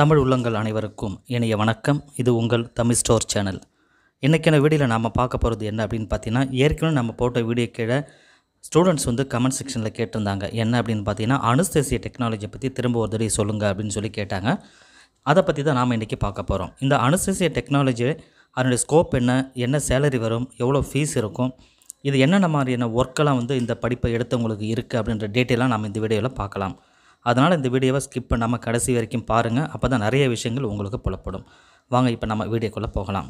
தமிழ் உள்ளங்கள் அனைவருக்கும் இணைய வணக்கம் இது உங்கள் தமிழ் ஸ்டோர் சேனல் இன்றைக்கான வீடியோவில் நாம் பார்க்க போகிறது என்ன அப்படின்னு பார்த்தீங்கன்னா ஏற்கனவே நம்ம போட்ட வீடியோ கீழே ஸ்டூடெண்ட்ஸ் வந்து கமெண்ட் செக்ஷனில் கேட்டிருந்தாங்க என்ன அப்படின்னு பார்த்தீங்கன்னா அனுஸ்தேசிய டெக்னாலஜியை பற்றி திரும்ப ஒரு தடவை சொல்லுங்கள் அப்படின்னு சொல்லி கேட்டாங்க அதை பற்றி தான் நாம் இன்றைக்கி பார்க்க போகிறோம் இந்த அனுஸ்தேசிய டெக்னாலஜி அதனுடைய ஸ்கோப் என்ன என்ன சேலரி வரும் எவ்வளோ ஃபீஸ் இருக்கும் இது என்னென்ன மாதிரியான ஒர்க்கெல்லாம் வந்து இந்த படிப்பை எடுத்தவங்களுக்கு இருக்குது அப்படின்ற டீட்டெயிலாக நம்ம இந்த வீடியோவில் பார்க்கலாம் அதனால் இந்த வீடியோவை ஸ்கிப் பண்ணாமல் கடைசி வரைக்கும் பாருங்கள் அப்போ தான் நிறைய விஷயங்கள் உங்களுக்கு புலப்படும் வாங்க இப்போ நம்ம வீடியோக்குள்ளே போகலாம்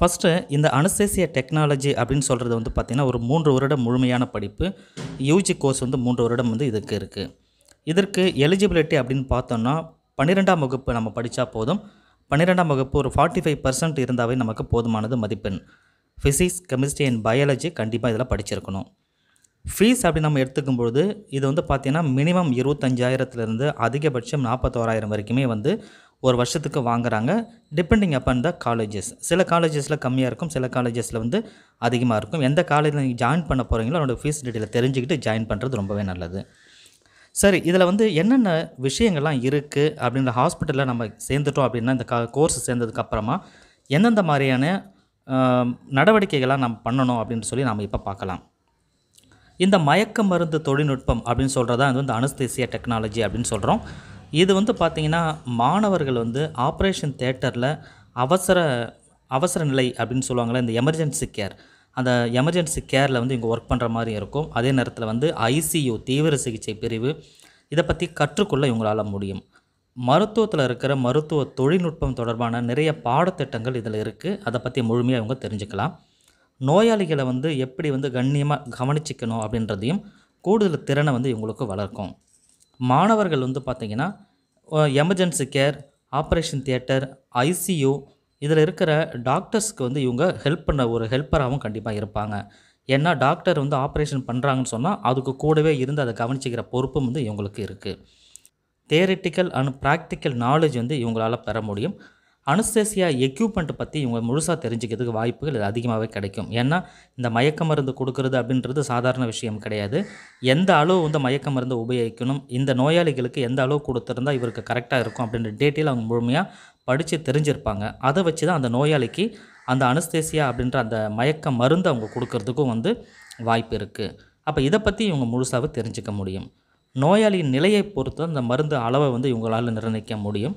ஃபஸ்ட்டு இந்த அனுசேசிய டெக்னாலஜி அப்படின்னு சொல்கிறது வந்து பார்த்திங்கன்னா ஒரு மூன்று வருடம் முழுமையான படிப்பு யூஜி கோர்ஸ் வந்து மூன்று வருடம் வந்து இதுக்கு இருக்குது இதற்கு எலிஜிபிலிட்டி அப்படின்னு பார்த்தோம்னா பன்னிரெண்டாம் வகுப்பு நம்ம படித்தா போதும் பன்னிரெண்டாம் வகுப்பு ஒரு ஃபார்ட்டி ஃபைவ் பர்சன்ட் இருந்தாவே நமக்கு போதுமானது மதிப்பெண் ஃபிசிக்ஸ் கெமிஸ்ட்ரி அண்ட் பயாலஜி கண்டிப்பாக இதில் படிச்சிருக்கணும் ஃபீஸ் அப்படி நம்ம எடுத்துக்கும் பொழுது இது வந்து பார்த்தீங்கன்னா மினிமம் இருபத்தஞ்சாயிரத்துலேருந்து அதிகபட்சம் நாற்பத்தோராயிரம் வரைக்குமே வந்து ஒரு வருஷத்துக்கு வாங்குகிறாங்க டிபெண்டிங் அப்பான் த காலேஜஸ் சில காலேஜஸில் கம்மியாக இருக்கும் சில காலேஜஸில் வந்து அதிகமாக இருக்கும் எந்த காலேஜில் நீங்கள் ஜாயின் பண்ண போகிறீங்களோ அதோட ஃபீஸ் டீட்டெயில் தெரிஞ்சுக்கிட்டு ஜாயின் பண்ணுறது ரொம்பவே நல்லது சரி இதில் வந்து என்னென்ன விஷயங்கள்லாம் இருக்குது அப்படின்ற ஹாஸ்பிட்டலில் நம்ம சேர்ந்துட்டோம் அப்படின்னா இந்த கா கோர்ஸ் சேர்ந்ததுக்கப்புறமா எந்தெந்த மாதிரியான நடவடிக்கைகளாக நம்ம பண்ணணும் அப்படின்னு சொல்லி நாம் இப்போ பார்க்கலாம் இந்த மயக்க மருந்து தொழில்நுட்பம் அப்படின்னு சொல்கிறதா இது வந்து அனஸ்தேசியா டெக்னாலஜி அப்படின்னு சொல்கிறோம் இது வந்து பார்த்திங்கன்னா மாணவர்கள் வந்து ஆப்ரேஷன் தேட்டரில் அவசர அவசர நிலை அப்படின்னு சொல்லுவாங்களே இந்த எமர்ஜென்சி கேர் அந்த எமர்ஜென்சி கேரில் வந்து இங்கே ஒர்க் பண்ணுற மாதிரி இருக்கும் அதே நேரத்தில் வந்து ஐசியூ தீவிர சிகிச்சை பிரிவு இதை பற்றி கற்றுக்கொள்ள இவங்களால் முடியும் மருத்துவத்தில் இருக்கிற மருத்துவ தொழில்நுட்பம் தொடர்பான நிறைய பாடத்திட்டங்கள் இதில் இருக்குது அதை பற்றி முழுமையாக அவங்க தெரிஞ்சுக்கலாம் நோயாளிகளை வந்து எப்படி வந்து கண்ணியமாக கவனிச்சிக்கணும் அப்படின்றதையும் கூடுதல் திறனை வந்து இவங்களுக்கு வளர்க்கும் மாணவர்கள் வந்து பார்த்திங்கன்னா emergency care operation theatre ICU இதில் இருக்கிற டாக்டர்ஸ்க்கு வந்து இவங்க ஹெல்ப் பண்ண ஒரு ஹெல்ப்பராகவும் கண்டிப்பாக இருப்பாங்க ஏன்னா டாக்டர் வந்து ஆப்ரேஷன் பண்ணுறாங்கன்னு சொன்னால் அதுக்கு கூடவே இருந்து அதை கவனிச்சிக்கிற பொறுப்பும் வந்து இவங்களுக்கு இருக்குது தேரட்டிக்கல் அண்ட் ப்ராக்டிக்கல் நாலேஜ் வந்து இவங்களால் பெற முடியும் அனுஸ்தேசியா எக்யூப்மெண்ட் பற்றி இவங்க முழுசாக தெரிஞ்சுக்கிறதுக்கு வாய்ப்புகள் இது அதிகமாகவே கிடைக்கும் ஏன்னா இந்த மயக்க மருந்து கொடுக்கறது அப்படின்றது சாதாரண விஷயம் கிடையாது எந்த அளவு வந்து மயக்க மருந்து உபயோகிக்கணும் இந்த நோயாளிகளுக்கு எந்த அளவு கொடுத்துருந்தா இவருக்கு கரெக்டாக இருக்கும் அப்படின்ற டீட்டெயில் அவங்க முழுமையாக படித்து தெரிஞ்சிருப்பாங்க அதை வச்சு தான் அந்த நோயாளிக்கு அந்த அனுஸ்தேசியா அப்படின்ற அந்த மயக்க மருந்து அவங்க கொடுக்கறதுக்கும் வந்து வாய்ப்பு இருக்குது அப்போ இதை பற்றி இவங்க முழுசாகவே தெரிஞ்சுக்க முடியும் நோயாளியின் நிலையை பொறுத்து அந்த மருந்து அளவை வந்து இவங்களால் நிர்ணயிக்க முடியும்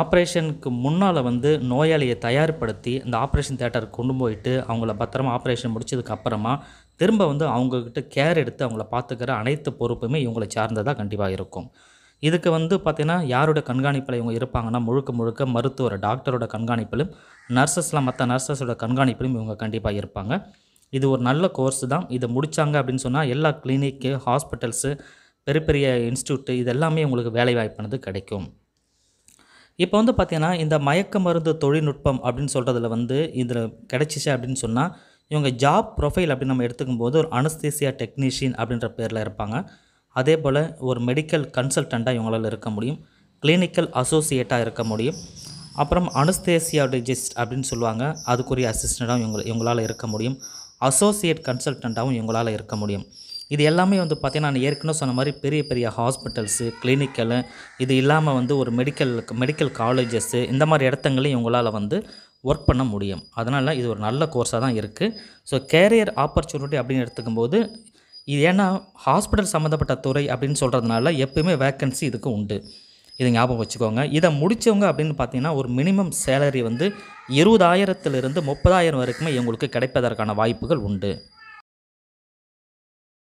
ஆப்ரேஷனுக்கு முன்னால் வந்து நோயாளியை தயார்படுத்தி இந்த ஆப்ரேஷன் தேட்டருக்கு கொண்டு போயிட்டு அவங்கள பத்திரமா ஆப்ரேஷன் முடிச்சதுக்கப்புறமா திரும்ப வந்து அவங்கக்கிட்ட கேர் எடுத்து அவங்கள பார்த்துக்கிற அனைத்து பொறுப்புமே இவங்களை சார்ந்ததாக கண்டிப்பாக இருக்கும் இதுக்கு வந்து பார்த்திங்கன்னா யாரோட கண்காணிப்பில் இவங்க இருப்பாங்கன்னா முழுக்க முழுக்க மருத்துவர் டாக்டரோட கண்காணிப்பிலும் நர்சஸ்லாம் மற்ற நர்சஸோட கண்காணிப்பிலும் இவங்க கண்டிப்பாக இருப்பாங்க இது ஒரு நல்ல கோர்ஸ் தான் இதை முடித்தாங்க அப்படின்னு சொன்னால் எல்லா கிளினிக்கு ஹாஸ்பிட்டல்ஸு பெரிய பெரிய இன்ஸ்டியூட்டு இது எல்லாமே உங்களுக்கு வாய்ப்பானது கிடைக்கும் இப்போ வந்து பார்த்திங்கன்னா இந்த மயக்க மருந்து தொழில்நுட்பம் அப்படின்னு சொல்கிறதுல வந்து இதில் கிடைச்சிச்சு அப்படின்னு சொன்னால் இவங்க ஜாப் ப்ரொஃபைல் அப்படின்னு நம்ம எடுத்துக்கும் போது ஒரு அனஸ்தீசியா டெக்னீஷியன் அப்படின்ற பேரில் இருப்பாங்க அதே போல் ஒரு மெடிக்கல் கன்சல்டண்ட்டாக இவங்களால் இருக்க முடியும் கிளினிக்கல் அசோசியேட்டாக இருக்க முடியும் அப்புறம் அனஸ்தேசியாலஜிஸ்ட் அப்படின்னு சொல்லுவாங்க அதுக்குரிய அசிஸ்டண்ட்டாக இவங்க இவங்களால் இருக்க முடியும் அசோசியேட் கன்சல்டண்ட்டாகவும் இவங்களால் இருக்க முடியும் இது எல்லாமே வந்து பார்த்திங்கன்னா நான் ஏற்கனவே சொன்ன மாதிரி பெரிய பெரிய ஹாஸ்பிட்டல்ஸு கிளினிக்கலு இது இல்லாமல் வந்து ஒரு மெடிக்கல் மெடிக்கல் காலேஜஸ்ஸு இந்த மாதிரி இடத்துங்களையும் இவங்களால் வந்து ஒர்க் பண்ண முடியும் அதனால் இது ஒரு நல்ல கோர்ஸாக தான் இருக்குது ஸோ கேரியர் ஆப்பர்ச்சுனிட்டி அப்படின்னு எடுத்துக்கும்போது இது ஏன்னா ஹாஸ்பிட்டல் சம்மந்தப்பட்ட துறை அப்படின்னு சொல்கிறதுனால எப்பயுமே வேக்கன்சி இதுக்கு உண்டு இதை ஞாபகம் வச்சுக்கோங்க இதை முடித்தவங்க அப்படின்னு பார்த்தீங்கன்னா ஒரு மினிமம் சேலரி வந்து இருபதாயிரத்துலேருந்து முப்பதாயிரம் வரைக்குமே இவங்களுக்கு கிடைப்பதற்கான வாய்ப்புகள் உண்டு